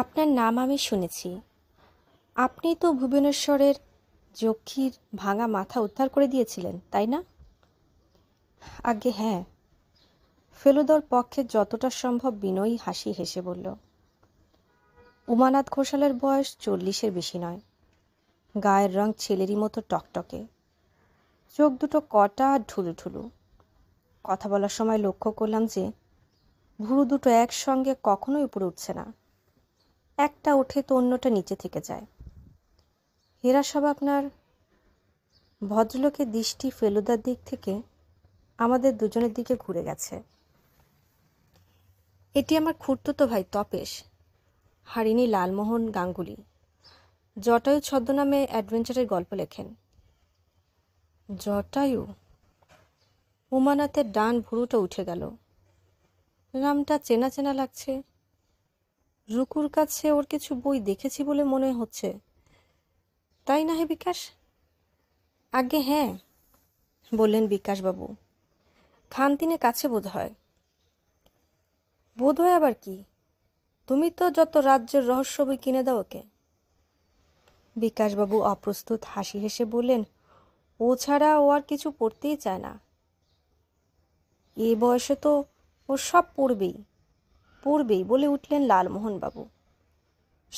আপনার নাম আমি শুনেছি আপনি তো ভুবনেশ্বরের যক্ষীর ভাঙা মাথা উদ্ধার করে দিয়েছিলেন তাই না আগে হ্যাঁ ফেলুদর পক্ষে যতটা সম্ভব বিনয়ী হাসি হেসে বলল উমানাথ ঘোষালের বয়স চল্লিশের বেশি নয় গায়ের রং ছেলেরই মতো টকটকে চোখ দুটো কটা আর ঢুলুঢুলু কথা বলার সময় লক্ষ্য করলাম যে ভুরু দুটো একসঙ্গে কখনোই উপরে উঠছে না একটা ওঠে তো অন্যটা নিচে থেকে যায় এরা সব আপনার ভদ্রলোকের দৃষ্টি ফেলুদার দিক থেকে আমাদের দুজনের দিকে ঘুরে গেছে এটি আমার তো ভাই তপেশ হারিনী লালমোহন গাঙ্গুলি জটায়ু ছদ্মনামে অ্যাডভেঞ্চারের গল্প লেখেন জটায়ু উমানাতে ডান ভুরুটা উঠে গেল নামটা চেনা চেনা লাগছে রুকুর কাছে ওর কিছু বই দেখেছি বলে মনে হচ্ছে তাই না হে বিকাশ আগে হ্যাঁ বললেন বিকাশবাবু খান কাছে বোধ হয় বোধ হয় আবার কি তুমি তো যত রাজ্যের রহস্য বই কিনে দাও ওকে বিকাশবাবু অপ্রস্তুত হাসি হেসে বললেন ও ছাড়া ও আর কিছু পড়তেই চায় না এ বয়সে তো ও সব পড়বেই পূর্বেই বলে উঠলেন লালমোহনবাবু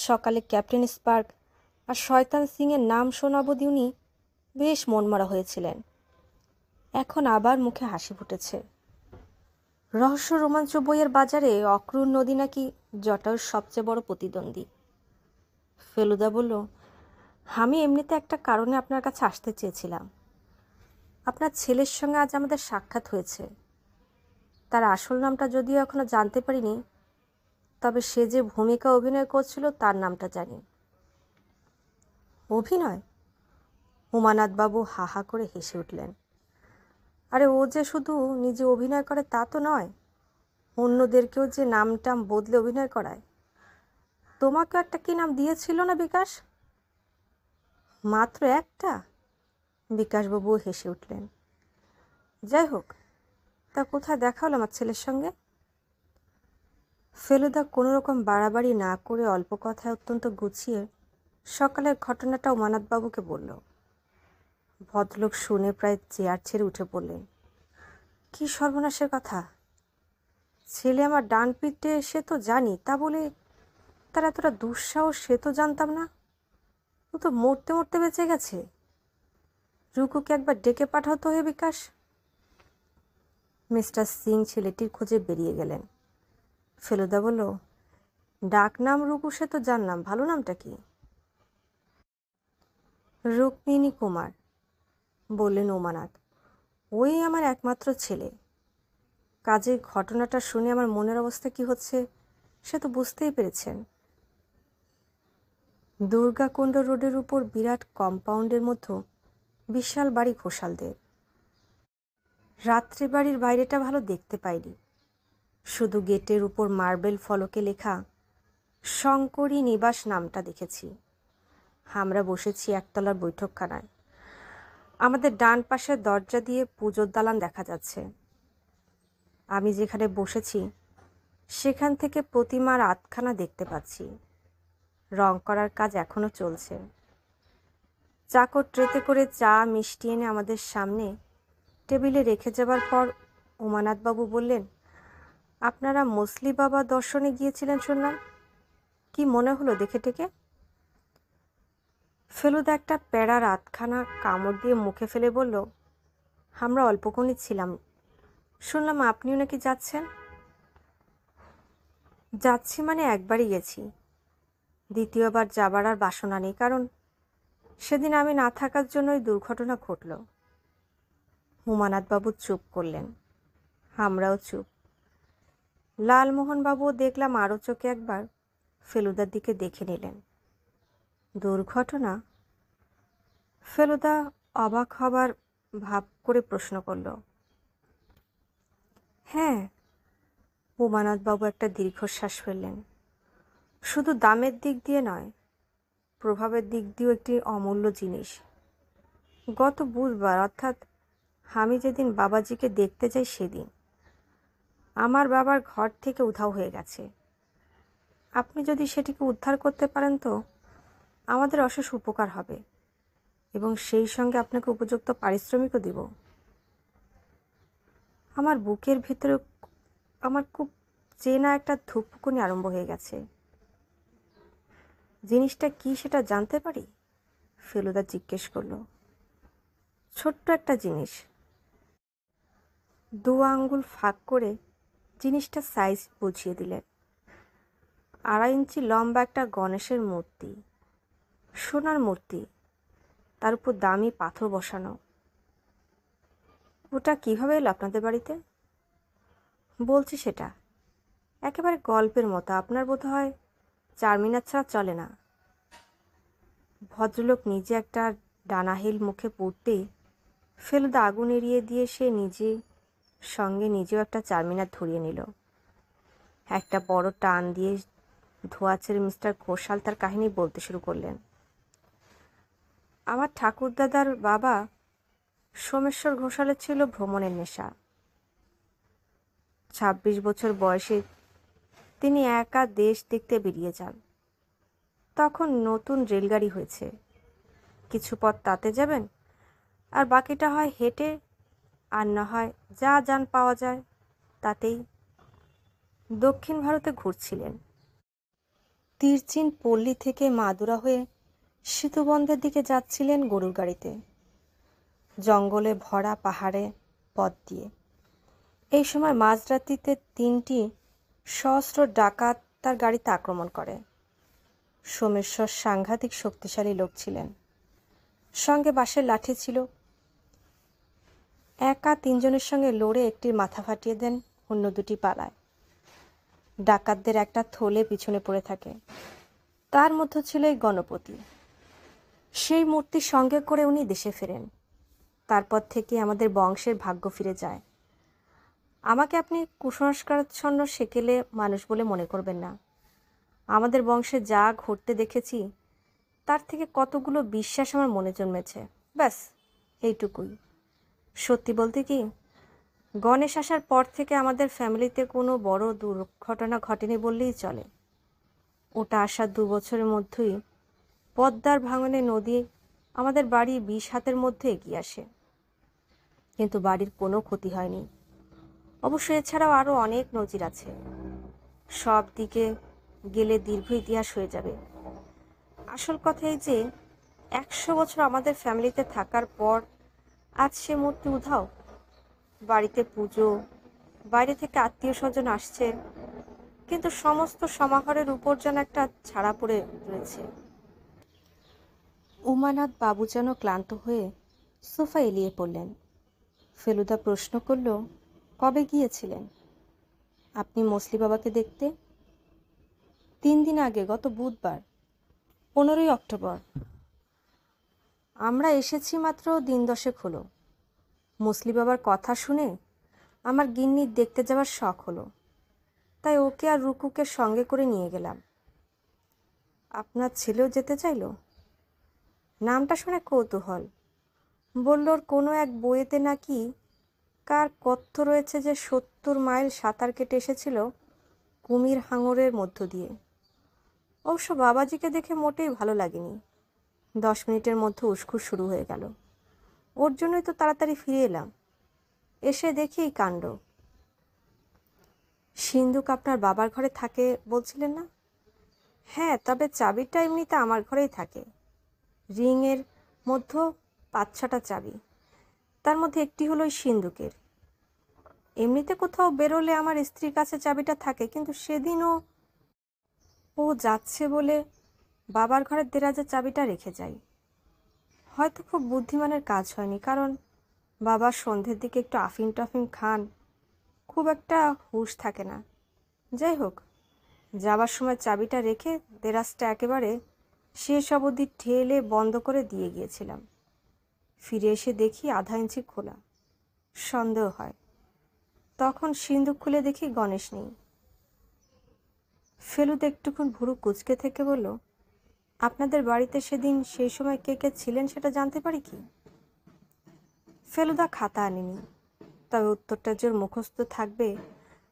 সকালে ক্যাপ্টেন স্পার্ক আর শয়তান সিংয়ের নাম শোনাবধি উনি বেশ মনমরা হয়েছিলেন এখন আবার মুখে হাসি ফুটেছে রহস্য রোমাঞ্চ বইয়ের বাজারে অক্রূর নদী নাকি জটার সবচেয়ে বড় প্রতিদ্বন্দ্বী ফেলুদা বলল আমি এমনিতে একটা কারণে আপনার কাছে আসতে চেয়েছিলাম আপনার ছেলের সঙ্গে আজ আমাদের সাক্ষাৎ হয়েছে তার আসল নামটা যদিও এখনও জানতে পারিনি তবে সে যে ভূমিকা অভিনয় করছিল তার নামটা জানি অভিনয় উমানাথবাবু হা হা করে হেসে উঠলেন আরে ও যে শুধু নিজে অভিনয় করে তা তো নয় অন্যদেরকেও যে নাম টাম বদলে অভিনয় করায় তোমাকেও একটা কি নাম দিয়েছিল না বিকাশ মাত্র একটা বিকাশবাবু হেসে উঠলেন যাই হোক তা কোথায় দেখা হলো আমার ছেলের সঙ্গে ফেলুদা রকম বাড়াবাড়ি না করে অল্প কথায় অত্যন্ত গুছিয়ে সকালের ঘটনাটাও মানাতবাবুকে বলল ভদ্রলোক শুনে প্রায় চেয়ার ছেড়ে উঠে পড়লেন কি সর্বনাশের কথা ছেলে আমার ডান পিঠে সে তো জানি তা বলে তার এতটা দুঃসাহস সে তো জানতাম না ও তো মরতে মরতে বেঁচে গেছে রুকুকে একবার ডেকে পাঠাতো হে বিকাশ মিস্টার সিং ছেলেটির খোঁজে বেরিয়ে গেলেন ফেলুদা বলল ডাকনাম রূপু সে তো জানলাম ভালো নামটা কি রুক্মিণী কুমার বললেন উমানাথ ওই আমার একমাত্র ছেলে কাজে ঘটনাটা শুনে আমার মনের অবস্থা কি হচ্ছে সে তো বুঝতেই পেরেছেন দুর্গাকুণ্ড রোডের উপর বিরাট কম্পাউন্ডের মতো বিশাল বাড়ি ঘোষালদের রাত্রি বাড়ির বাইরেটা ভালো দেখতে পাইনি শুধু গেটের উপর মার্বেল ফলকে লেখা শঙ্করী নিবাস নামটা দেখেছি আমরা বসেছি একতলার বৈঠকখানায় আমাদের ডান পাশের দরজা দিয়ে পুজোর দালান দেখা যাচ্ছে আমি যেখানে বসেছি সেখান থেকে প্রতিমার আতখানা দেখতে পাচ্ছি রং করার কাজ এখনও চলছে চাকর ট্রেতে করে চা মিষ্টি এনে আমাদের সামনে টেবিলে রেখে যাবার পর উমানাথবাবু বললেন আপনারা মুসলি বাবা দর্শনে গিয়েছিলেন শুনলাম কি মনে হলো দেখে টেকে ফেলুদা একটা প্যারার রাতখানা কামড় দিয়ে মুখে ফেলে বলল আমরা অল্পক্ষণই ছিলাম শুনলাম আপনিও নাকি যাচ্ছেন যাচ্ছি মানে একবারই গেছি দ্বিতীয়বার যাবার আর বাসনা নেই কারণ সেদিন আমি না থাকার জন্যই দুর্ঘটনা ঘটল হুমানাথবাবু চুপ করলেন আমরাও চুপ লালমোহনবাবু দেখলাম আরও চোখে একবার ফেলুদার দিকে দেখে নিলেন দুর্ঘটনা ফেলুদা অবাক হবার ভাব করে প্রশ্ন করল হ্যাঁ উমানাথবাবু একটা দীর্ঘশ্বাস ফেললেন শুধু দামের দিক দিয়ে নয় প্রভাবের দিক দিয়েও একটি অমূল্য জিনিস গত বুধবার অর্থাৎ আমি যেদিন বাবাজিকে দেখতে যাই সেদিন আমার বাবার ঘর থেকে উধাও হয়ে গেছে আপনি যদি সেটিকে উদ্ধার করতে পারেন তো আমাদের অশেষ উপকার হবে এবং সেই সঙ্গে আপনাকে উপযুক্ত পারিশ্রমিকও দিব আমার বুকের ভিতরে আমার খুব চেনা একটা ধূপকুনি আরম্ভ হয়ে গেছে জিনিসটা কি সেটা জানতে পারি ফেলুদা জিজ্ঞেস করল ছোট্ট একটা জিনিস দু আঙ্গুল ফাঁক করে জিনিসটা সাইজ বুঝিয়ে দিলেন আড়াই ইঞ্চি লম্বা একটা গণেশের মূর্তি সোনার মূর্তি তার উপর দামি পাথর বসানো ওটা কীভাবে এলো আপনাদের বাড়িতে বলছি সেটা একেবারে গল্পের মতো আপনার বোধ হয় চারমিনার ছাড়া চলে না ভদ্রলোক নিজে একটা ডানাহিল মুখে পড়তেই ফেলুদা আগুন এড়িয়ে দিয়ে সে নিজে সঙ্গে নিজেও একটা চারমিনার ধরিয়ে নিল একটা বড় টান দিয়ে ধোয়াচের ছেড়ে মিস্টার ঘোষাল তার কাহিনী বলতে শুরু করলেন আমার ঠাকুরদাদার বাবা সোমেশ্বর ঘোষালের ছিল ভ্রমণের নেশা ছাব্বিশ বছর বয়সে তিনি একা দেশ দেখতে বেরিয়ে যান তখন নতুন রেলগাড়ি হয়েছে কিছু পথ তাতে যাবেন আর বাকিটা হয় হেঁটে আর না হয় যা যান পাওয়া যায় তাতেই দক্ষিণ ভারতে ঘুরছিলেন তিরচিন পল্লী থেকে মাদুরা হয়ে সেতুবন্ধের দিকে যাচ্ছিলেন গরুর গাড়িতে জঙ্গলে ভরা পাহাড়ে পথ দিয়ে এই সময় মাঝরাত্রিতে তিনটি সহস্র ডাকাত তার গাড়িতে আক্রমণ করে সোমেশ্বর সাংঘাতিক শক্তিশালী লোক ছিলেন সঙ্গে বাসের লাঠি ছিল একা তিনজনের সঙ্গে লড়ে একটির মাথা ফাটিয়ে দেন অন্য দুটি পালায় ডাকাতদের একটা থলে পিছনে পড়ে থাকে তার মধ্যে ছিল এই গণপতি সেই মূর্তি সঙ্গে করে উনি দেশে ফেরেন তারপর থেকে আমাদের বংশের ভাগ্য ফিরে যায় আমাকে আপনি কুসংস্কারচ্ছন্ন সেকেলে মানুষ বলে মনে করবেন না আমাদের বংশে যা ঘটতে দেখেছি তার থেকে কতগুলো বিশ্বাস আমার মনে জন্মেছে ব্যাস এইটুকুই সত্যি বলতে কি গণেশ আসার পর থেকে আমাদের ফ্যামিলিতে কোনো বড় দুর্ঘটনা ঘটেনি বললেই চলে ওটা আসার দু বছরের মধ্যেই পদ্মার ভাঙনে নদী আমাদের বাড়ি বিশ হাতের মধ্যে এগিয়ে আসে কিন্তু বাড়ির কোনো ক্ষতি হয়নি অবশ্য এছাড়াও আরও অনেক নজির আছে সব দিকে গেলে দীর্ঘ ইতিহাস হয়ে যাবে আসল কথা এই যে একশো বছর আমাদের ফ্যামিলিতে থাকার পর আজ সে মূর্তি উধাও বাড়িতে পুজো বাইরে থেকে আত্মীয় স্বজন আসছে কিন্তু সমস্ত সমাহারের উপর যেন একটা ছাড়া পড়ে রয়েছে উমানাথ বাবু যেন ক্লান্ত হয়ে সোফা এলিয়ে পড়লেন ফেলুদা প্রশ্ন করল কবে গিয়েছিলেন আপনি মসলি বাবাকে দেখতে তিন দিন আগে গত বুধবার পনেরোই অক্টোবর আমরা এসেছি মাত্র দিন দশেক হলো মুসলি বাবার কথা শুনে আমার গিন্নি দেখতে যাওয়ার শখ হলো তাই ওকে আর রুকুকে সঙ্গে করে নিয়ে গেলাম আপনার ছেলেও যেতে চাইল নামটা শুনে কৌতূহল বলল ওর কোনো এক বইয়েতে নাকি কার কথ্য রয়েছে যে সত্তর মাইল সাঁতার কেটে এসেছিল কুমির হাঙরের মধ্য দিয়ে অবশ্য বাবাজিকে দেখে মোটেই ভালো লাগেনি দশ মিনিটের মধ্যে উসখুস শুরু হয়ে গেল ওর জন্যই তো তাড়াতাড়ি ফিরে এলাম এসে দেখি কাণ্ড সিন্ধুক আপনার বাবার ঘরে থাকে বলছিলেন না হ্যাঁ তবে চাবিটা এমনিতে আমার ঘরেই থাকে রিংয়ের মধ্যে পাঁচ ছটা চাবি তার মধ্যে একটি হলো সিন্ধুকের এমনিতে কোথাও বেরোলে আমার স্ত্রীর কাছে চাবিটা থাকে কিন্তু সেদিনও ও যাচ্ছে বলে বাবার ঘরের দেরাজের চাবিটা রেখে যাই হয়তো খুব বুদ্ধিমানের কাজ হয়নি কারণ বাবা সন্ধ্যের দিকে একটু আফিম টাফিম খান খুব একটা হুশ থাকে না যাই হোক যাবার সময় চাবিটা রেখে দেরাজটা একেবারে শেষ অবধি ঠেলে বন্ধ করে দিয়ে গিয়েছিলাম ফিরে এসে দেখি আধা ইঞ্চি খোলা সন্দেহ হয় তখন সিন্ধুক খুলে দেখি গণেশ নেই ফেলুদ একটুক্ষণ ভুরু কুচকে থেকে বলল আপনাদের বাড়িতে সেদিন সেই সময় কে কে ছিলেন সেটা জানতে পারি কি ফেলুদা খাতা আনেনি তবে উত্তরটা জোর মুখস্থ থাকবে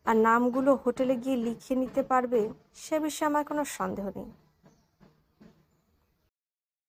আর নামগুলো হোটেলে গিয়ে লিখিয়ে নিতে পারবে সে বিষয়ে আমার কোনো সন্দেহ নেই